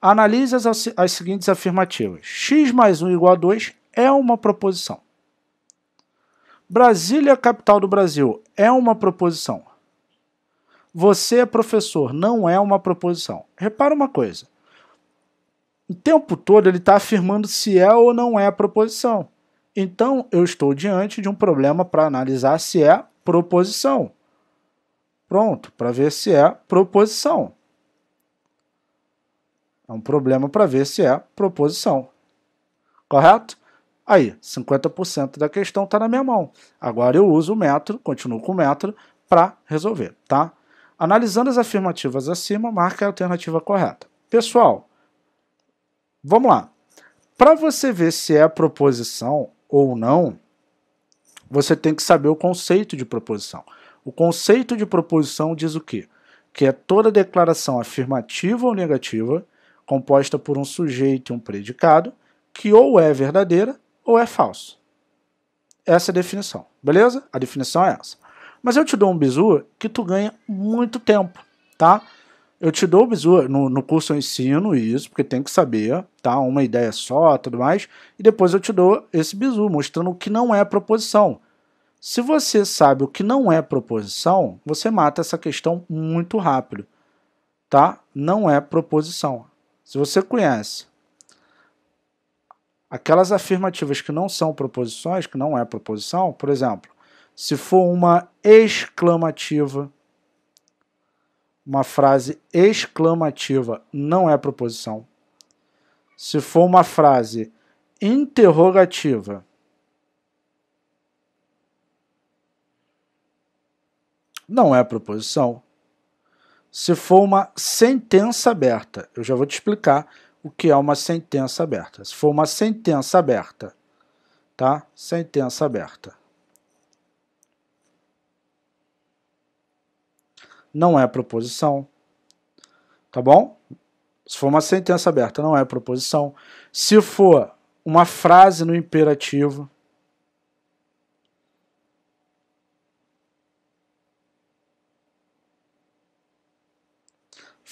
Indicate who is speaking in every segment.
Speaker 1: Analise as, as seguintes afirmativas. X mais 1 igual a 2 é uma proposição. Brasília, capital do Brasil, é uma proposição. Você é professor, não é uma proposição. Repara uma coisa. O tempo todo ele está afirmando se é ou não é proposição. Então eu estou diante de um problema para analisar se é proposição. Pronto, para ver se é proposição. É um problema para ver se é proposição. Correto? Aí, 50% da questão está na minha mão. Agora eu uso o método, continuo com o método para resolver, tá? Analisando as afirmativas acima, marque a alternativa correta. Pessoal, vamos lá. Para você ver se é proposição ou não, você tem que saber o conceito de proposição. O conceito de proposição diz o quê? Que é toda declaração afirmativa ou negativa composta por um sujeito e um predicado, que ou é verdadeira ou é falso. Essa é a definição, beleza? A definição é essa. Mas eu te dou um bizu que tu ganha muito tempo, tá? Eu te dou o bizu, no, no curso eu ensino isso, porque tem que saber, tá? Uma ideia só, tudo mais, e depois eu te dou esse bizu, mostrando o que não é proposição. Se você sabe o que não é proposição, você mata essa questão muito rápido, tá? Não é proposição. Se você conhece aquelas afirmativas que não são proposições, que não é proposição, por exemplo, se for uma exclamativa, uma frase exclamativa não é proposição. Se for uma frase interrogativa, não é proposição se for uma sentença aberta, eu já vou te explicar o que é uma sentença aberta. Se for uma sentença aberta, tá? Sentença aberta. Não é proposição, tá bom? Se for uma sentença aberta, não é proposição. Se for uma frase no imperativo,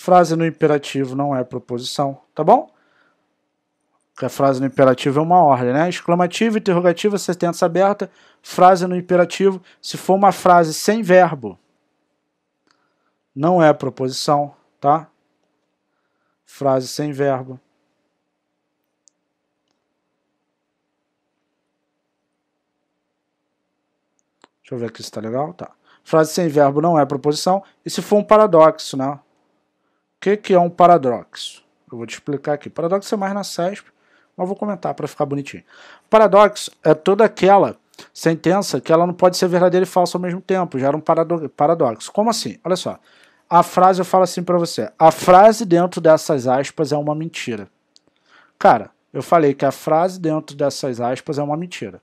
Speaker 1: Frase no imperativo não é proposição, tá bom? Porque a frase no imperativo é uma ordem, né? Exclamativo, interrogativa, sentença aberta, frase no imperativo. Se for uma frase sem verbo, não é proposição, tá? Frase sem verbo. Deixa eu ver aqui se está legal. Tá. Frase sem verbo não é proposição. E se for um paradoxo, né? que, que é um paradoxo? Eu vou te explicar aqui. Paradoxo é mais na CESP, mas vou comentar para ficar bonitinho. Paradoxo é toda aquela sentença que ela não pode ser verdadeira e falsa ao mesmo tempo. Gera um paradoxo. Como assim? Olha só. A frase eu falo assim para você. A frase dentro dessas aspas é uma mentira. Cara, eu falei que a frase dentro dessas aspas é uma mentira.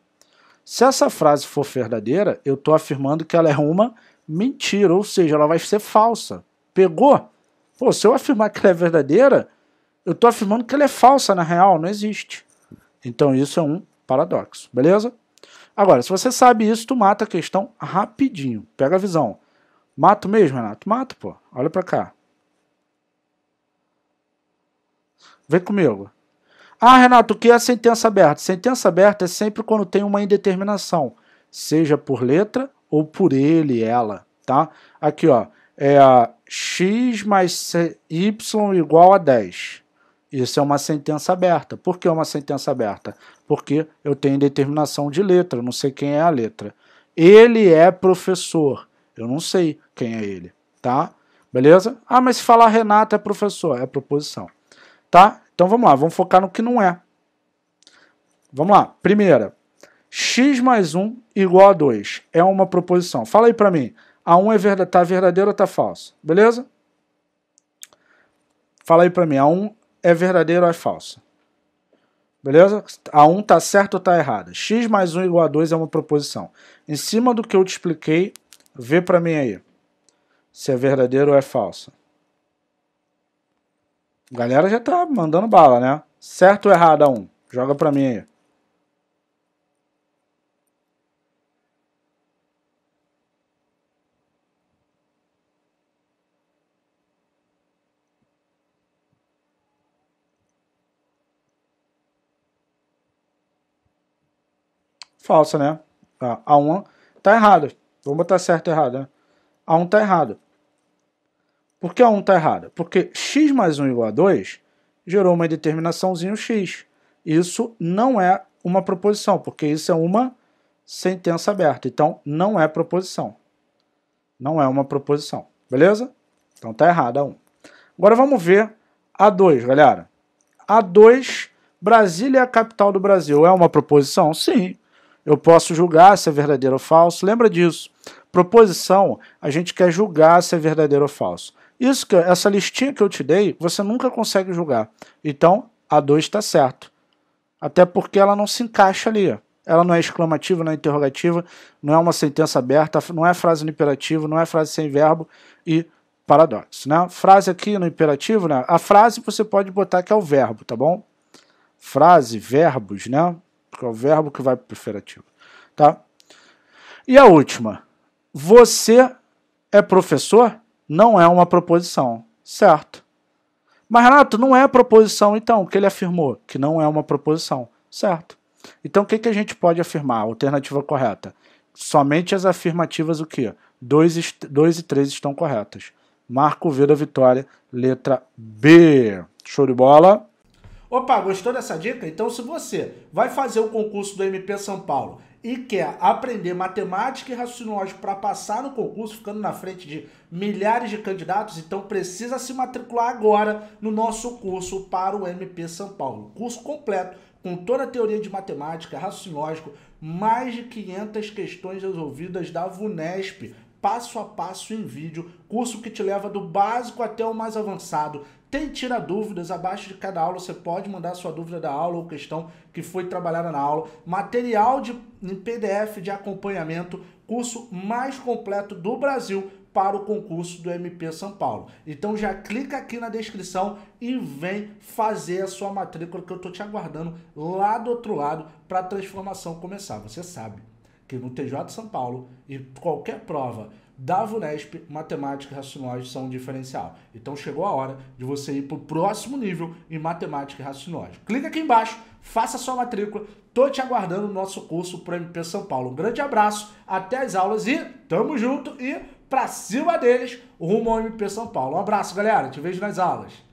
Speaker 1: Se essa frase for verdadeira, eu estou afirmando que ela é uma mentira, ou seja, ela vai ser falsa. Pegou? Pô, se eu afirmar que ela é verdadeira, eu tô afirmando que ela é falsa, na real, não existe. Então isso é um paradoxo, beleza? Agora, se você sabe isso, tu mata a questão rapidinho. Pega a visão. Mato mesmo, Renato? Mato, pô. Olha pra cá. Vem comigo. Ah, Renato, o que é sentença aberta? Sentença aberta é sempre quando tem uma indeterminação, seja por letra ou por ele, ela, tá? Aqui, ó é x mais y igual a 10. Isso é uma sentença aberta. Por que uma sentença aberta? Porque eu tenho determinação de letra, não sei quem é a letra. Ele é professor. Eu não sei quem é ele, tá? Beleza? Ah, mas se falar Renata é professor, é proposição. Tá? Então vamos lá, vamos focar no que não é. Vamos lá. Primeira, x mais 1 igual a 2 é uma proposição. Fala aí para mim. A 1 um é tá verdadeira ou está falsa? Beleza? Fala aí para mim, a 1 é verdadeira ou é falsa? Beleza? A 1 está tá certa ou está errada? X mais 1 igual a 2 é uma proposição. Em cima do que eu te expliquei, vê para mim aí. Se é verdadeira ou é falsa. A galera já tá mandando bala, né? Certo ou errado a 1? Joga para mim aí. falsa, né? Tá. A 1 tá errada. Vamos botar certo e errado, né? A 1 tá errada. Por que a 1 tá errada? Porque x mais 1 igual a 2 gerou uma determinaçãozinho x. Isso não é uma proposição, porque isso é uma sentença aberta. Então, não é proposição. Não é uma proposição. Beleza? Então tá errada a 1. Agora vamos ver a 2, galera. A 2, Brasília é a capital do Brasil. É uma proposição? Sim, eu posso julgar se é verdadeiro ou falso. Lembra disso. Proposição, a gente quer julgar se é verdadeiro ou falso. Isso que essa listinha que eu te dei, você nunca consegue julgar. Então, a 2 está certo. Até porque ela não se encaixa ali. Ela não é exclamativa, não é interrogativa, não é uma sentença aberta, não é frase no imperativo, não é frase sem verbo e paradoxo. Né? Frase aqui no imperativo, né? a frase você pode botar que é o verbo, tá bom? Frase, verbos, né? Porque é o verbo que vai para o preferativo. Tá? E a última. Você é professor? Não é uma proposição. Certo. Mas, Renato, não é proposição, então, que ele afirmou que não é uma proposição. Certo. Então, o que, que a gente pode afirmar? alternativa correta. Somente as afirmativas o quê? 2 e 3 estão corretas. Marco V da vitória, letra B. Show de bola. Opa, gostou dessa dica? Então, se você vai fazer o concurso do MP São Paulo e quer aprender matemática e raciocínio lógico para passar no concurso, ficando na frente de milhares de candidatos, então precisa se matricular agora no nosso curso para o MP São Paulo. Curso completo com toda a teoria de matemática, raciocínio lógico, mais de 500 questões resolvidas da VUNESP passo a passo em vídeo, curso que te leva do básico até o mais avançado. Tem tira dúvidas, abaixo de cada aula você pode mandar sua dúvida da aula ou questão que foi trabalhada na aula. Material de, em PDF de acompanhamento, curso mais completo do Brasil para o concurso do MP São Paulo. Então já clica aqui na descrição e vem fazer a sua matrícula que eu estou te aguardando lá do outro lado para a transformação começar, você sabe que no TJ de São Paulo e qualquer prova da VUNESP, matemática e raciocínio são um diferencial. Então chegou a hora de você ir para o próximo nível em matemática e raciocínio Clica aqui embaixo, faça sua matrícula, tô te aguardando no nosso curso para MP São Paulo. Um grande abraço, até as aulas e tamo junto e para cima deles rumo ao MP São Paulo. Um abraço, galera, te vejo nas aulas.